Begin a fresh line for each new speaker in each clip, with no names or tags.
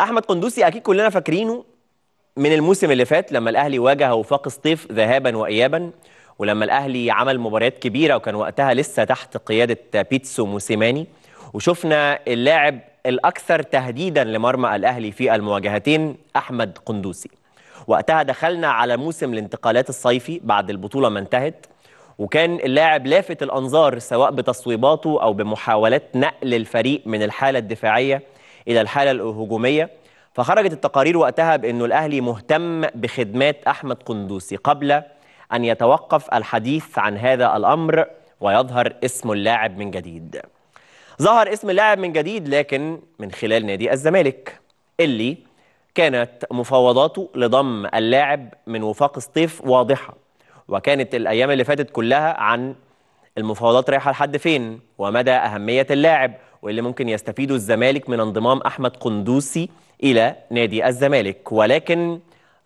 احمد قندوسي اكيد كلنا فاكرينه من الموسم اللي فات لما الاهلي واجه وفاق سطيف ذهابا وايابا ولما الاهلي عمل مباريات كبيره وكان وقتها لسه تحت قياده بيتسو موسيماني وشفنا اللاعب الاكثر تهديدا لمرمى الاهلي في المواجهتين احمد قندوسي وقتها دخلنا على موسم الانتقالات الصيفي بعد البطوله ما انتهت وكان اللاعب لافت الانظار سواء بتصويباته او بمحاولات نقل الفريق من الحاله الدفاعيه إلى الحالة الهجومية فخرجت التقارير وقتها بأنه الأهلي مهتم بخدمات أحمد قندوسي قبل أن يتوقف الحديث عن هذا الأمر ويظهر اسم اللاعب من جديد ظهر اسم اللاعب من جديد لكن من خلال نادي الزمالك اللي كانت مفاوضاته لضم اللاعب من وفاق سطيف واضحة وكانت الأيام اللي فاتت كلها عن المفاوضات رايحة لحد فين ومدى أهمية اللاعب واللي ممكن يستفيده الزمالك من انضمام أحمد قندوسي إلى نادي الزمالك ولكن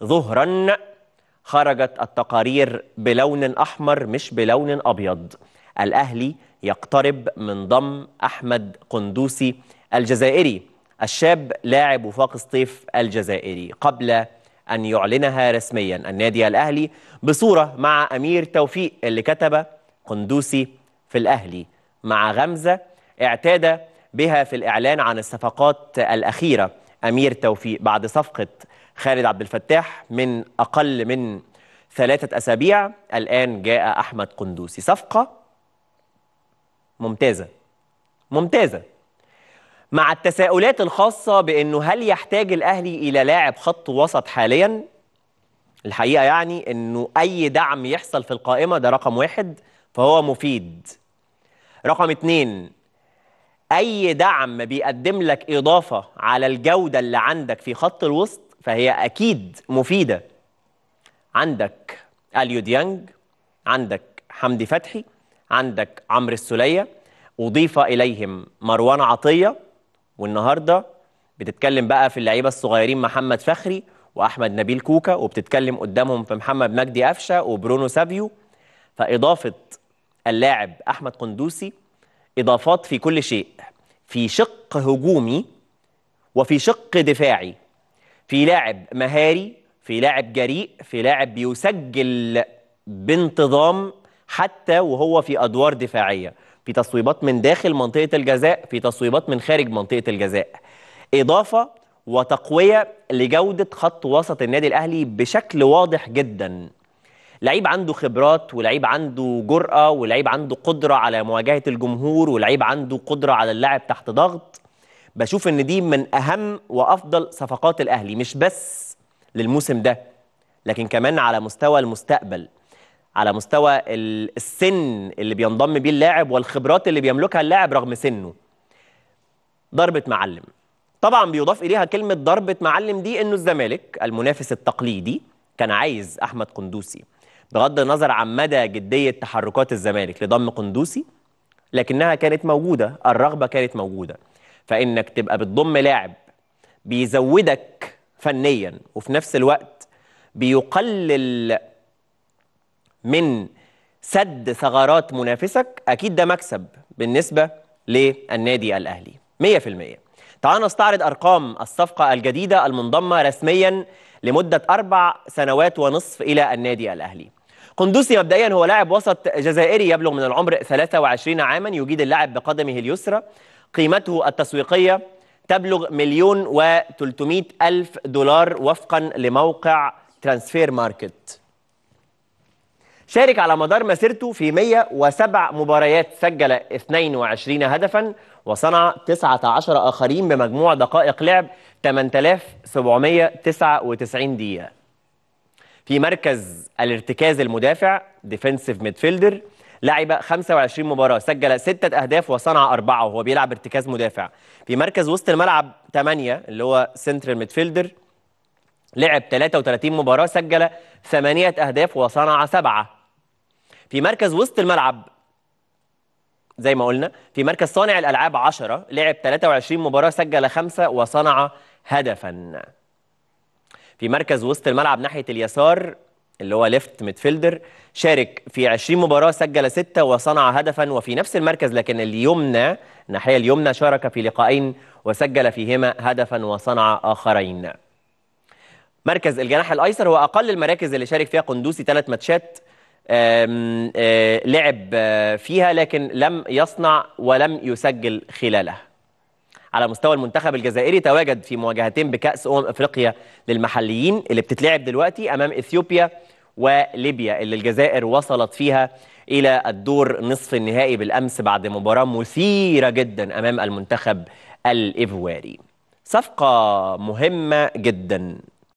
ظهرا خرجت التقارير بلون أحمر مش بلون أبيض الأهلي يقترب من ضم أحمد قندوسي الجزائري الشاب لاعب وفاق صيف الجزائري قبل أن يعلنها رسميا النادي الأهلي بصورة مع أمير توفيق اللي كتب قندوسي في الأهلي مع غمزة اعتاد بها في الإعلان عن الصفقات الأخيرة أمير توفيق بعد صفقة خالد عبد الفتاح من أقل من ثلاثة أسابيع الآن جاء أحمد قندوسي صفقة ممتازة ممتازة مع التساؤلات الخاصة بأنه هل يحتاج الأهلي إلى لاعب خط وسط حاليا الحقيقة يعني أنه أي دعم يحصل في القائمة ده رقم واحد فهو مفيد رقم اتنين اي دعم بيقدم لك اضافه على الجوده اللي عندك في خط الوسط فهي اكيد مفيده عندك اليو ديانج عندك حمدي فتحي عندك عمرو السوليه اضيف اليهم مروان عطيه والنهارده بتتكلم بقى في اللعيبه الصغيرين محمد فخري واحمد نبيل كوكا وبتتكلم قدامهم في محمد مجدي قفشه وبرونو سافيو فاضافه اللاعب احمد قندوسي اضافات في كل شيء في شق هجومي وفي شق دفاعي في لاعب مهاري في لاعب جريء في لاعب بيسجل بانتظام حتى وهو في ادوار دفاعيه في تصويبات من داخل منطقه الجزاء في تصويبات من خارج منطقه الجزاء اضافه وتقويه لجوده خط وسط النادي الاهلي بشكل واضح جدا لعيب عنده خبرات ولعيب عنده جرأة ولعيب عنده قدرة على مواجهة الجمهور ولعيب عنده قدرة على اللعب تحت ضغط بشوف ان دي من اهم وافضل صفقات الاهلي مش بس للموسم ده لكن كمان على مستوى المستقبل على مستوى السن اللي بينضم بيه اللاعب والخبرات اللي بيملكها اللاعب رغم سنه ضربة معلم طبعا بيضاف اليها كلمة ضربة معلم دي انه الزمالك المنافس التقليدي كان عايز احمد قندوسي بغض النظر عن مدى جدية تحركات الزمالك لضم قندوسي لكنها كانت موجودة الرغبة كانت موجودة فإنك تبقى بتضم لاعب بيزودك فنيا وفي نفس الوقت بيقلل من سد ثغرات منافسك أكيد ده مكسب بالنسبة للنادي الأهلي 100% تعال نستعرض أرقام الصفقة الجديدة المنضمة رسميا لمدة أربع سنوات ونصف إلى النادي الأهلي قندوسي مبدئيا هو لاعب وسط جزائري يبلغ من العمر 23 عاما يجيد اللعب بقدمه اليسرى قيمته التسويقية تبلغ مليون و300 ألف دولار وفقا لموقع ترانسفير ماركت شارك على مدار مسيرته في 107 مباريات سجل 22 هدفا وصنع 19 آخرين بمجموع دقائق لعب 8799 دقيقة في مركز الارتكاز المدافع ديفنسيف ميدفيلدر لعب 25 مباراه سجل 6 اهداف وصنع 4 وهو بيلعب ارتكاز مدافع في مركز وسط الملعب 8 اللي هو سنترال ميدفيلدر لعب 33 مباراه سجل 8 اهداف وصنع 7 في مركز وسط الملعب زي ما قلنا في مركز صانع الالعاب 10 لعب 23 مباراه سجل 5 وصنع هدفا في مركز وسط الملعب ناحيه اليسار اللي هو ليفت ميدفيلدر شارك في 20 مباراه سجل سته وصنع هدفا وفي نفس المركز لكن اليمنى الناحيه اليمنى شارك في لقاءين وسجل فيهما هدفا وصنع اخرين. مركز الجناح الايسر هو اقل المراكز اللي شارك فيها قندوسي ثلاث ماتشات آه، لعب آه، فيها لكن لم يصنع ولم يسجل خلالها. على مستوى المنتخب الجزائري تواجد في مواجهتين بكأس أمم أفريقيا للمحليين اللي بتتلعب دلوقتي أمام إثيوبيا وليبيا اللي الجزائر وصلت فيها إلى الدور نصف النهائي بالأمس بعد مباراة مثيرة جدا أمام المنتخب الإيفواري صفقة مهمة جدا